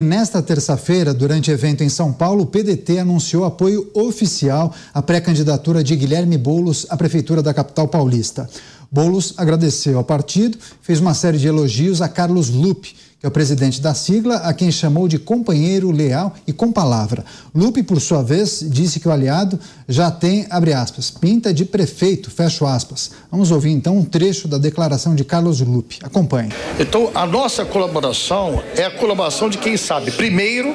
Nesta terça-feira, durante evento em São Paulo, o PDT anunciou apoio oficial à pré-candidatura de Guilherme Boulos à prefeitura da capital paulista. Boulos agradeceu ao partido, fez uma série de elogios a Carlos Lupe, que é o presidente da sigla, a quem chamou de companheiro leal e com palavra. Lupe, por sua vez, disse que o aliado já tem, abre aspas, pinta de prefeito, fecho aspas. Vamos ouvir então um trecho da declaração de Carlos Lupe. Acompanhe. Então, a nossa colaboração é a colaboração de quem sabe. Primeiro,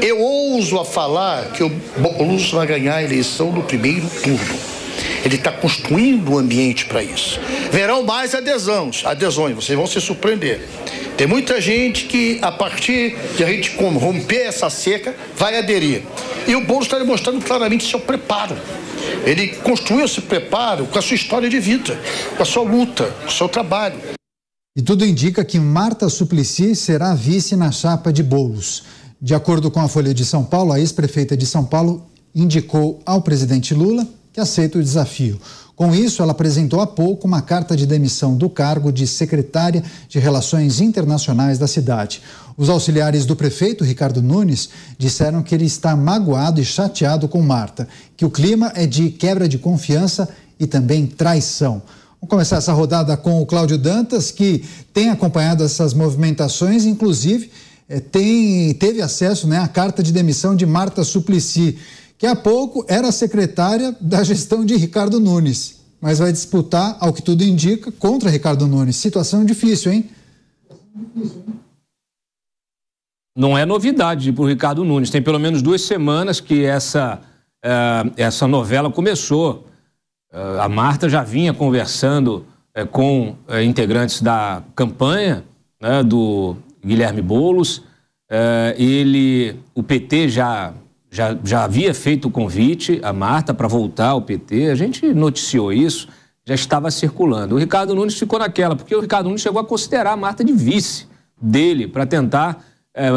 eu ouso a falar que o Bolsonaro vai ganhar a eleição no primeiro turno. Ele está construindo o um ambiente para isso. Verão mais adesões, adesões, vocês vão se surpreender. Tem muita gente que, a partir de a gente romper essa seca vai aderir. E o Boulos está demonstrando claramente seu preparo. Ele construiu esse preparo com a sua história de vida, com a sua luta, com o seu trabalho. E tudo indica que Marta Suplicy será vice na chapa de Boulos. De acordo com a Folha de São Paulo, a ex-prefeita de São Paulo indicou ao presidente Lula que aceita o desafio. Com isso, ela apresentou há pouco uma carta de demissão do cargo de secretária de Relações Internacionais da cidade. Os auxiliares do prefeito, Ricardo Nunes, disseram que ele está magoado e chateado com Marta, que o clima é de quebra de confiança e também traição. Vamos começar essa rodada com o Cláudio Dantas, que tem acompanhado essas movimentações, inclusive eh, tem, teve acesso né, à carta de demissão de Marta Suplicy que há pouco era secretária da gestão de Ricardo Nunes, mas vai disputar, ao que tudo indica, contra Ricardo Nunes. Situação difícil, hein? Não é novidade para o Ricardo Nunes. Tem pelo menos duas semanas que essa, uh, essa novela começou. Uh, a Marta já vinha conversando uh, com integrantes da campanha né, do Guilherme Boulos. ele, o PT já já, já havia feito o convite a Marta para voltar ao PT, a gente noticiou isso, já estava circulando. O Ricardo Nunes ficou naquela, porque o Ricardo Nunes chegou a considerar a Marta de vice dele, para tentar, é,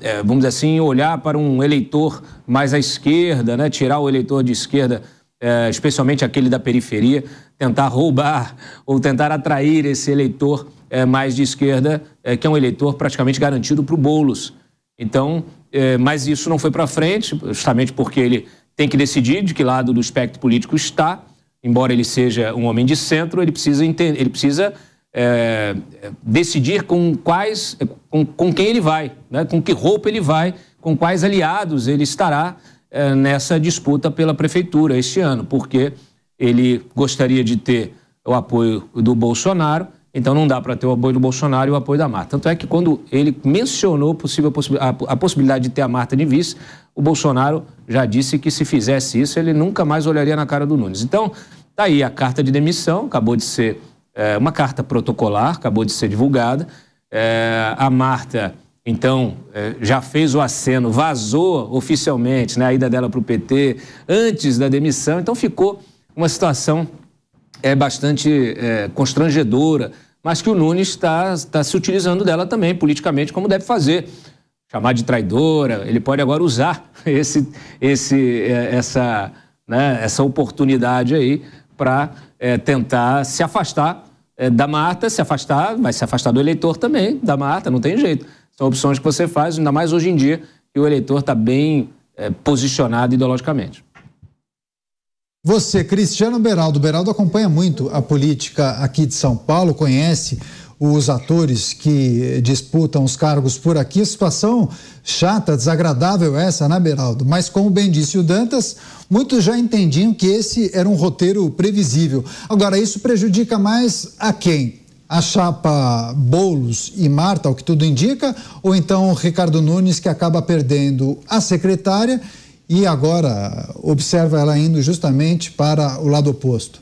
é, vamos dizer assim, olhar para um eleitor mais à esquerda, né? tirar o eleitor de esquerda, é, especialmente aquele da periferia, tentar roubar ou tentar atrair esse eleitor mais de esquerda, que é um eleitor praticamente garantido para o Boulos. Então, é, mas isso não foi para frente, justamente porque ele tem que decidir de que lado do espectro político está. Embora ele seja um homem de centro, ele precisa, entender, ele precisa é, decidir com quais, com, com quem ele vai, né? com que roupa ele vai, com quais aliados ele estará é, nessa disputa pela prefeitura este ano, porque ele gostaria de ter o apoio do Bolsonaro, então não dá para ter o apoio do Bolsonaro e o apoio da Marta. Tanto é que quando ele mencionou possível a, possibilidade de ter a Marta de vice, o Bolsonaro já disse que se fizesse isso, ele nunca mais olharia na cara do Nunes. Então, está aí a carta de demissão, acabou de ser é, uma carta protocolar, acabou de ser divulgada. É, a Marta, então, é, já fez o aceno, vazou oficialmente né, a ida dela para o PT antes da demissão. Então ficou uma situação é bastante é, constrangedora mas que o Nunes está tá se utilizando dela também politicamente, como deve fazer. Chamar de traidora, ele pode agora usar esse, esse, é, essa, né, essa oportunidade aí para é, tentar se afastar é, da Marta, se afastar, vai se afastar do eleitor também, da Marta, não tem jeito. São opções que você faz, ainda mais hoje em dia, que o eleitor está bem é, posicionado ideologicamente. Você, Cristiano Beraldo. Beraldo acompanha muito a política aqui de São Paulo, conhece os atores que disputam os cargos por aqui. Situação chata, desagradável essa, né, Beraldo? Mas como bem disse o Dantas, muitos já entendiam que esse era um roteiro previsível. Agora, isso prejudica mais a quem? A chapa Bolos e Marta, o que tudo indica, ou então Ricardo Nunes, que acaba perdendo a secretária e agora observa ela indo justamente para o lado oposto?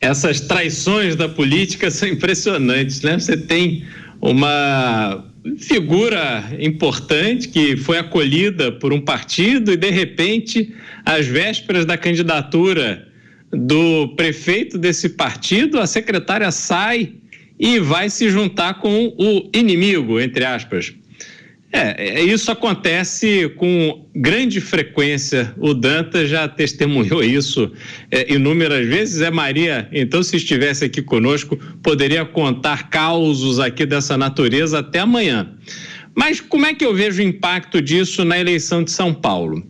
Essas traições da política são impressionantes, né? Você tem uma figura importante que foi acolhida por um partido e de repente, às vésperas da candidatura do prefeito desse partido, a secretária sai e vai se juntar com o inimigo, entre aspas. É, é, é, isso acontece com grande frequência. O Danta já testemunhou isso é, inúmeras vezes. É Maria, então, se estivesse aqui conosco, poderia contar causos aqui dessa natureza até amanhã. Mas como é que eu vejo o impacto disso na eleição de São Paulo?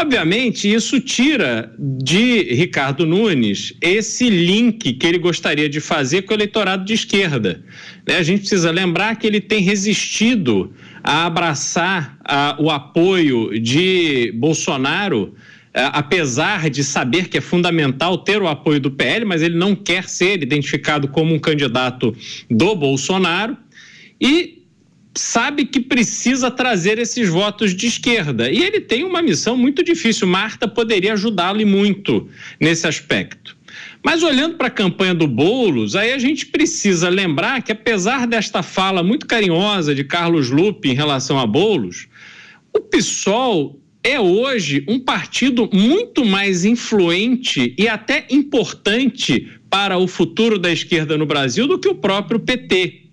Obviamente, isso tira de Ricardo Nunes esse link que ele gostaria de fazer com o eleitorado de esquerda. Né? A gente precisa lembrar que ele tem resistido a abraçar o apoio de Bolsonaro é, apesar de saber que é fundamental ter o apoio do PL, mas ele não quer ser identificado como um candidato do Bolsonaro. E sabe que precisa trazer esses votos de esquerda. E ele tem uma missão muito difícil. Marta poderia ajudá-lo muito nesse aspecto. Mas olhando para a campanha do Boulos, aí a gente precisa lembrar que, apesar desta fala muito carinhosa de Carlos Lupe em relação a Boulos, o PSOL é hoje um partido muito mais influente e até importante para o futuro da esquerda no Brasil do que o próprio PT.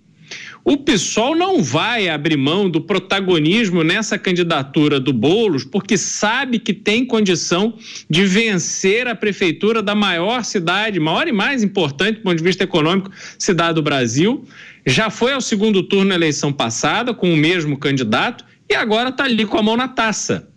O PSOL não vai abrir mão do protagonismo nessa candidatura do Bolos, porque sabe que tem condição de vencer a prefeitura da maior cidade, maior e mais importante do ponto de vista econômico, cidade do Brasil. Já foi ao segundo turno na eleição passada com o mesmo candidato e agora está ali com a mão na taça.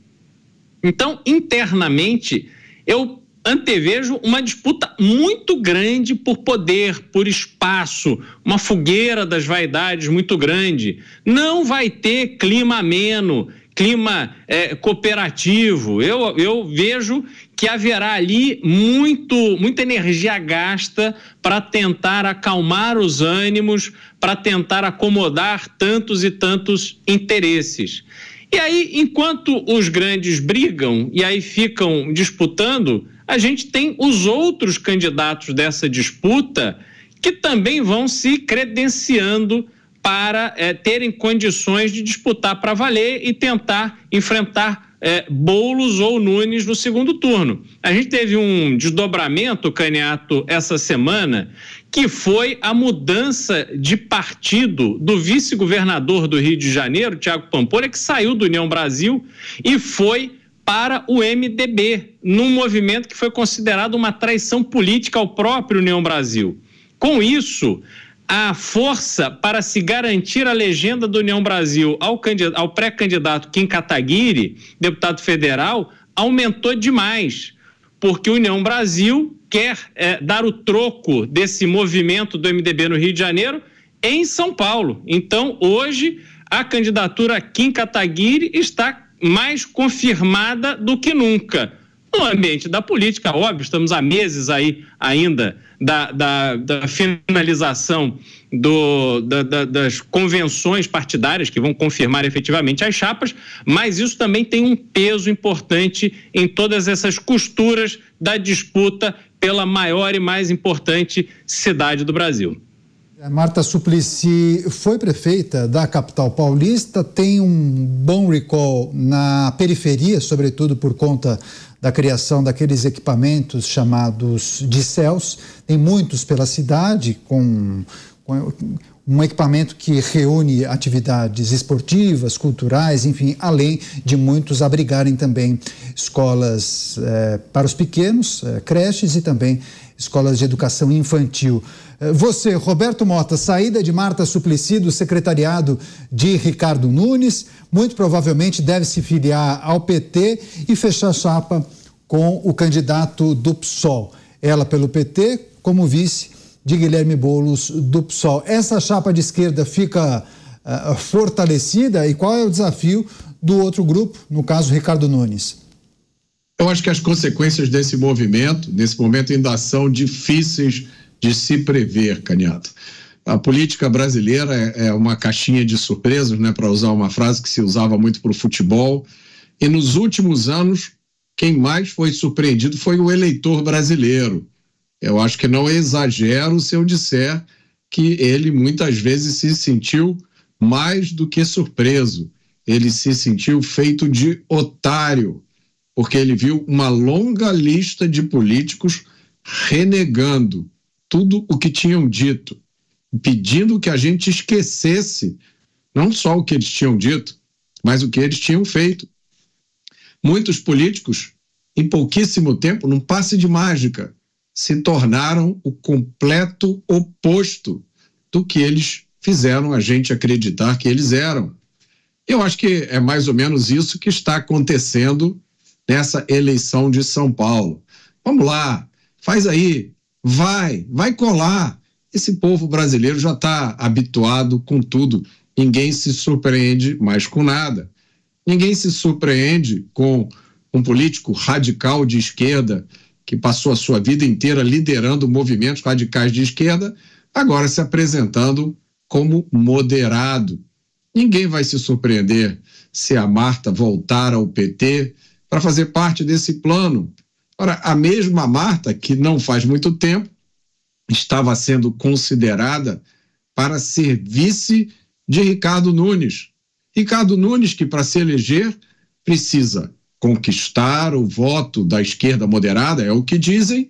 Então, internamente, eu antevejo uma disputa muito grande por poder, por espaço, uma fogueira das vaidades muito grande. Não vai ter clima ameno, clima é, cooperativo. Eu, eu vejo que haverá ali muito, muita energia gasta para tentar acalmar os ânimos, para tentar acomodar tantos e tantos interesses. E aí, enquanto os grandes brigam e aí ficam disputando, a gente tem os outros candidatos dessa disputa que também vão se credenciando para é, terem condições de disputar para valer e tentar enfrentar é, Boulos ou Nunes no segundo turno. A gente teve um desdobramento, Caniato, essa semana, que foi a mudança de partido do vice-governador do Rio de Janeiro, Tiago Pampolha, que saiu do União Brasil e foi para o MDB, num movimento que foi considerado uma traição política ao próprio União Brasil. Com isso, a força para se garantir a legenda do União Brasil ao, ao pré-candidato Kim Kataguiri, deputado federal, aumentou demais, porque o União Brasil quer é, dar o troco desse movimento do MDB no Rio de Janeiro em São Paulo. Então, hoje, a candidatura Kim Kataguiri está mais confirmada do que nunca. No ambiente da política, óbvio, estamos há meses aí ainda da, da, da finalização do, da, da, das convenções partidárias que vão confirmar efetivamente as chapas, mas isso também tem um peso importante em todas essas costuras da disputa pela maior e mais importante cidade do Brasil. É, Marta Suplicy foi prefeita da capital paulista, tem um bom recall na periferia, sobretudo por conta da criação daqueles equipamentos chamados de CELS. Tem muitos pela cidade, com, com um equipamento que reúne atividades esportivas, culturais, enfim, além de muitos abrigarem também escolas eh, para os pequenos, eh, creches e também escolas de educação infantil. Eh, você, Roberto Mota, saída de Marta Suplicy do secretariado de Ricardo Nunes, muito provavelmente deve se filiar ao PT e fechar chapa com o candidato do PSOL. Ela pelo PT, como vice de Guilherme Boulos do PSOL. Essa chapa de esquerda fica uh, fortalecida e qual é o desafio do outro grupo, no caso Ricardo Nunes? Eu acho que as consequências desse movimento, nesse momento, ainda são difíceis de se prever, Caniato. A política brasileira é, é uma caixinha de surpresas, né, para usar uma frase que se usava muito para o futebol. E nos últimos anos, quem mais foi surpreendido foi o eleitor brasileiro. Eu acho que não é exagero se eu disser que ele muitas vezes se sentiu mais do que surpreso. Ele se sentiu feito de otário, porque ele viu uma longa lista de políticos renegando tudo o que tinham dito, pedindo que a gente esquecesse não só o que eles tinham dito, mas o que eles tinham feito. Muitos políticos, em pouquíssimo tempo, num passe de mágica, se tornaram o completo oposto do que eles fizeram a gente acreditar que eles eram. Eu acho que é mais ou menos isso que está acontecendo nessa eleição de São Paulo. Vamos lá, faz aí, vai, vai colar. Esse povo brasileiro já está habituado com tudo. Ninguém se surpreende mais com nada. Ninguém se surpreende com um político radical de esquerda que passou a sua vida inteira liderando movimentos radicais de esquerda, agora se apresentando como moderado. Ninguém vai se surpreender se a Marta voltar ao PT para fazer parte desse plano. Ora, a mesma Marta, que não faz muito tempo, estava sendo considerada para ser vice de Ricardo Nunes. Ricardo Nunes, que para se eleger precisa conquistar o voto da esquerda moderada, é o que dizem,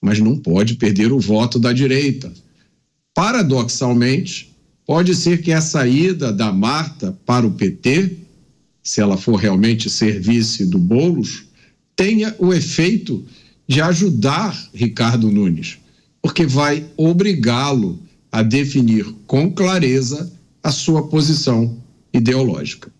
mas não pode perder o voto da direita. Paradoxalmente, pode ser que a saída da Marta para o PT, se ela for realmente serviço do Bolos, tenha o efeito de ajudar Ricardo Nunes, porque vai obrigá-lo a definir com clareza a sua posição ideológica.